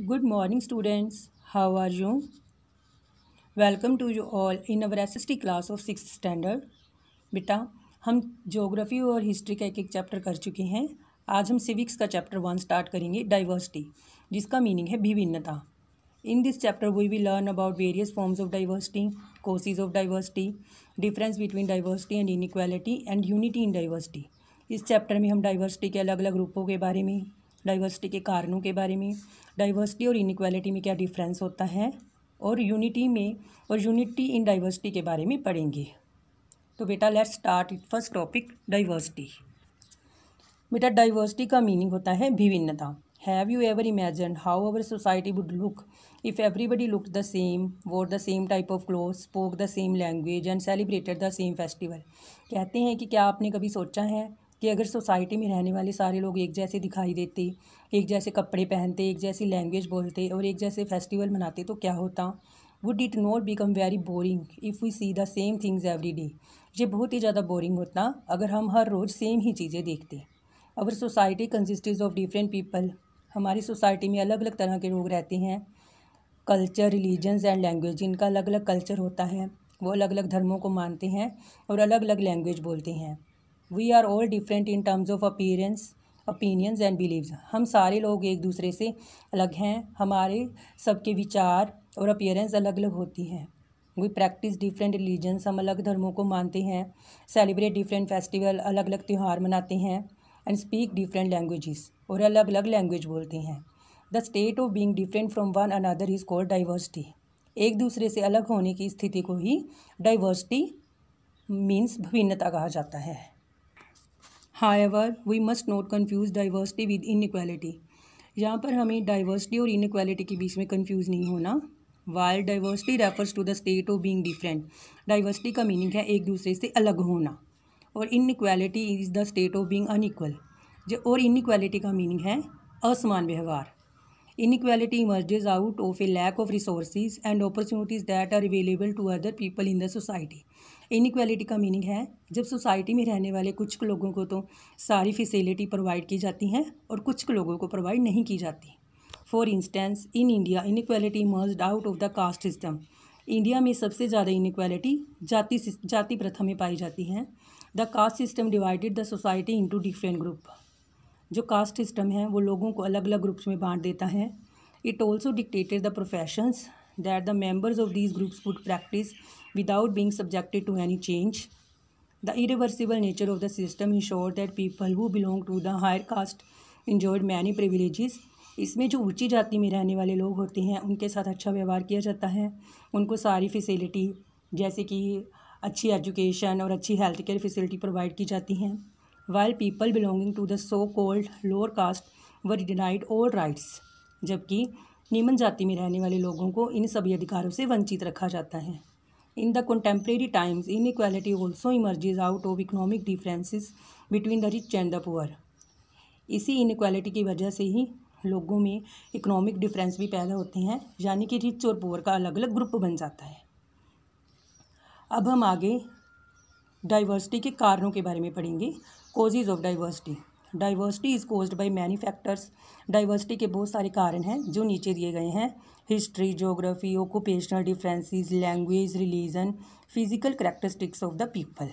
Students how are you welcome to welcome all in our S S T class of six standard बेटा हम geography और history का एक एक chapter कर चुके हैं आज हम सिविक्स का चैप्टर वन स्टार्ट करेंगे डाइवर्सिटी जिसका मीनिंग है विभिन्नता in this chapter we we learn about various forms of diversity courses of diversity difference between diversity and inequality and unity in diversity इस चैप्टर में हम डाइवर्सिटी के अलग अलग रूपों के बारे में डाइवर्सिटी के कारणों के बारे में डाइवर्सिटी और इनक्वालिटी में क्या डिफरेंस होता है और यूनिटी में और यूनिटी इन डाइवर्सिटी के बारे में पढ़ेंगे तो बेटा let's start it first topic diversity बेटा डाइवर्सिटी का मीनिंग होता है विभिन्नता have you ever imagine how our society would look if everybody look the same wore the same type of cloth spoke the same language and celebrated the same festival कहते हैं कि क्या आपने कभी सोचा है कि अगर सोसाइटी में रहने वाले सारे लोग एक जैसे दिखाई देते एक जैसे कपड़े पहनते एक जैसी लैंग्वेज बोलते और एक जैसे फेस्टिवल मनाते तो क्या होता would it not become very boring if we see the same things every day ये बहुत ही ज़्यादा बोरिंग होता अगर हम हर रोज़ सेम ही चीज़ें देखते our society consists of different people हमारी सोसाइटी में अलग अलग तरह के लोग रहते हैं कल्चर रिलीजन्स एंड लैंग्वेज इनका अलग अलग कल्चर होता है वो अलग अलग धर्मों को मानते हैं और अलग अलग लैंग्वेज बोलते हैं we are all different in terms of appearance opinions and beliefs हम सारे लोग एक दूसरे से अलग हैं हमारे सबके विचार और अपियरेंस अलग अलग होती हैं वी प्रैक्टिस डिफरेंट रिलीजन्स हम अलग धर्मों को मानते हैं सेलिब्रेट डिफरेंट फेस्टिवल अलग अलग त्यौहार मनाते हैं एंड स्पीक डिफरेंट लैंग्वेजेस और अलग अलग लैंग्वेज बोलते हैं the state of being different from one another is called diversity एक दूसरे से अलग होने की स्थिति को ही डाइवर्सिटी मीन्स विभिन्नता कहा जाता है hi however we must not confuse diversity with inequality यहाँ पर हमें डाइवर्सिटी और इनक्वालिटी के बीच में कन्फ्यूज़ नहीं होना while diversity refers to the state of being different diversity का मीनिंग है एक दूसरे से अलग होना और inequality is the state of being unequal और इनक्वालिटी का मीनिंग है असमान व्यवहार inequality emerges out of a lack of resources and opportunities that are available to other people in the society inequality का मीनिंग है जब सोसाइटी में रहने वाले कुछ लोगों को तो सारी फैसिलिटी प्रोवाइड की जाती हैं और कुछ लोगों को प्रोवाइड नहीं की जाती for instance in India inequality merge out of the caste system India में सबसे ज़्यादा इनक्वालिटी जाति जाति प्रथा में पाई जाती है the caste system divided the society into different group जो कास्ट सिस्टम है वो लोगों को अलग अलग ग्रुप्स में बांट देता है it also dictated the professions that the members of these groups would practice without being subjected to any change. The irreversible nature of the system ensured that people who belong to the higher caste enjoyed many privileges. इसमें जो ऊंची जाति में रहने वाले लोग होते हैं उनके साथ अच्छा व्यवहार किया जाता है उनको सारी फैसिलिटी जैसे कि अच्छी एजुकेशन और अच्छी हेल्थ केयर फैसिलिटी प्रोवाइड की जाती हैं while people belonging to the so called lower caste were denied all rights जबकि निम्न जाति में रहने वाले लोगों को इन सभी अधिकारों से वंचित रखा जाता है in the contemporary times in equality also emerges out of economic differences between the rich and the poor इसी इनक्वालिटी की वजह से ही लोगों में इकोनॉमिक डिफरेंस भी पैदा होते हैं यानी कि रिच और पुअर का अलग अलग ग्रुप बन जाता है अब हम आगे डाइवर्सिटी के कारणों के बारे में पढ़ेंगे causes of diversity diversity is cause by many factors diversity के बहुत सारे कारण हैं जो नीचे दिए गए हैं history geography occupational differences language religion physical characteristics of the people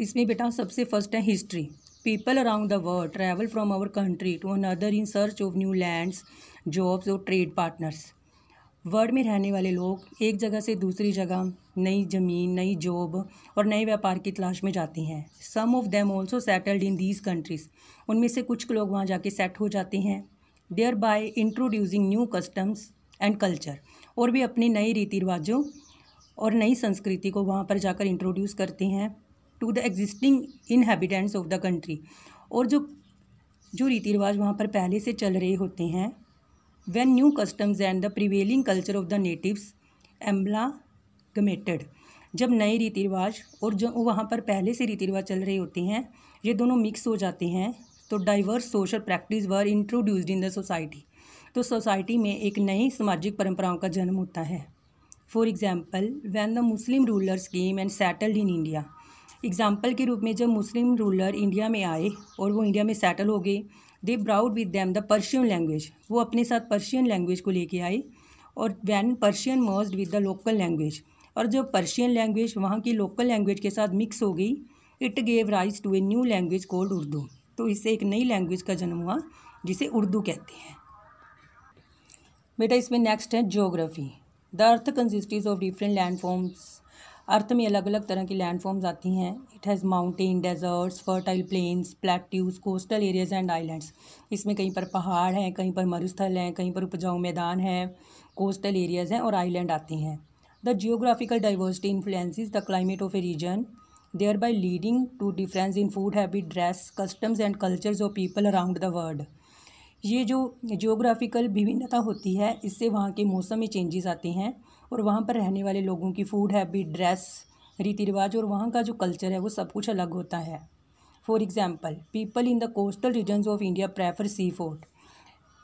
इसमें बेटा सबसे फर्स्ट है history people around the world travel from our country to another in search of new lands jobs और ट्रेड पार्टनर्स वर्ल्ड में रहने वाले लोग एक जगह से दूसरी जगह नई ज़मीन नई जॉब और नए व्यापार की तलाश में जाते हैं some of them also settled in these countries उनमें से कुछ लोग वहाँ जाके सेट हो जाते हैं thereby introducing new customs and culture और भी अपने नए रीति रिवाजों और नई संस्कृति को वहाँ पर जाकर इंट्रोड्यूस करते हैं to the existing inhabitants of the country और जो जो रीति रिवाज वहाँ पर पहले से चल रहे होते हैं when new customs and the prevailing culture of the natives amalgamated जब नए रीति रिवाज और जो वहाँ पर पहले से रीति रिवाज चल रहे होते हैं ये दोनों मिक्स हो जाते हैं तो diverse social practice were introduced in the society तो सोसाइटी में एक नई सामाजिक परंपराओं का जन्म होता है for example when the Muslim rulers came and settled in India example के रूप में जब मुस्लिम रूलर इंडिया में आए और वो इंडिया में सेटल हो गए they brought with them the Persian language वो अपने साथ पर्शियन लैंग्वेज को लेके आई और when Persian merge with the local language और जब पर्शियन लैंग्वेज वहाँ की लोकल लैंग्वेज के साथ मिक्स हो गई it gave rise to a new language called Urdu तो इससे एक नई लैंग्वेज का जन्म हुआ जिसे उर्दू कहते हैं बेटा इसमें नेक्स्ट है geography the earth consists of different land forms अर्थ में अलग अलग तरह की लैंडफॉर्म्स आती हैं it has mountain deserts fertile plains plateaus coastal areas and islands इसमें कहीं पर पहाड़ हैं कहीं पर मरुस्थल हैं कहीं पर उपजाऊ मैदान हैं कोस्टल एरियाज हैं और आइलैंड आती हैं the geographical diversity influence the climate of a region they are by leading to difference in food habit dress customs and cultures of people around the world ये जो जियोग्राफिकल विभिन्नता होती है इससे वहाँ के मौसम में चेंजेस आते हैं और वहाँ पर रहने वाले लोगों की फ़ूड हैबिट ड्रेस रीति रिवाज और वहाँ का जो कल्चर है वो सब कुछ अलग होता है for example people in the coastal regions of India prefer sea food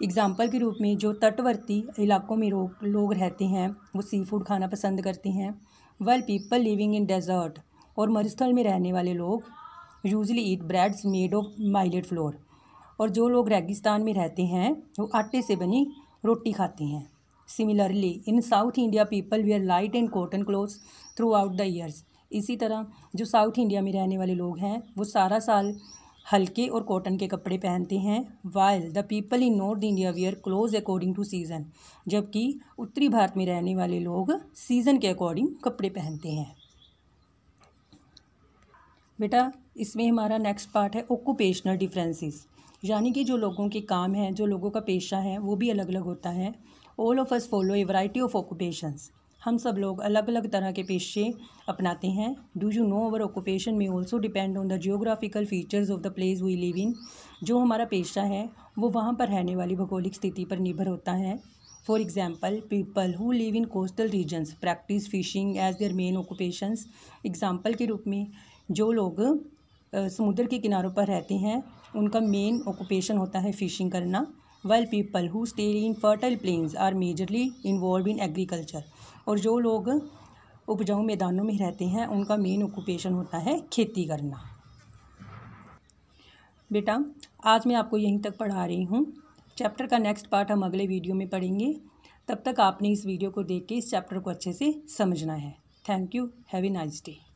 example के रूप में जो तटवर्ती इलाकों में लोग रहते हैं वो सी फूड खाना पसंद करते हैं well people living in desert और मरुस्थल में रहने वाले लोग usually eat breads made of millet flour और जो लोग रेगिस्तान में रहते हैं वो आटे से बनी रोटी खाते हैं similarly in South India people wear light and cotton clothes throughout the years इसी तरह जो साउथ इंडिया में रहने वाले लोग हैं वो सारा साल हल्के और कॉटन के कपड़े पहनते हैं while the people in North India wear clothes according to season जबकि उत्तरी भारत में रहने वाले लोग सीज़न के अकॉर्डिंग कपड़े पहनते हैं बेटा इसमें हमारा नेक्स्ट पार्ट है ऑक्यूपेशनल डिफरेंसेस यानी कि जो लोगों के काम हैं जो लोगों का पेशा है वो भी अलग अलग होता है all of us follow a variety of occupations हम सब लोग अलग अलग तरह के पेशे अपनाते हैं do you know our occupation में also depend on the geographical features of the place we live in जो हमारा पेशा है वो वहाँ पर रहने वाली भौगोलिक स्थिति पर निर्भर होता है for example people who live in coastal regions practice fishing as their main occupations example के रूप में जो लोग समुद्र के किनारों पर रहते हैं उनका मेन ऑक्यूपेशन होता है फ़िशिंग करना well people who stay in fertile plains are majorly involve in agriculture और जो लोग उपजाऊ मैदानों में रहते हैं उनका मेन ऑक्यूपेशन होता है खेती करना बेटा आज मैं आपको यहीं तक पढ़ा रही हूँ चैप्टर का नेक्स्ट पार्ट हम अगले वीडियो में पढ़ेंगे तब तक आपने इस वीडियो को देख के इस चैप्टर को अच्छे से समझना है thank you have a nice day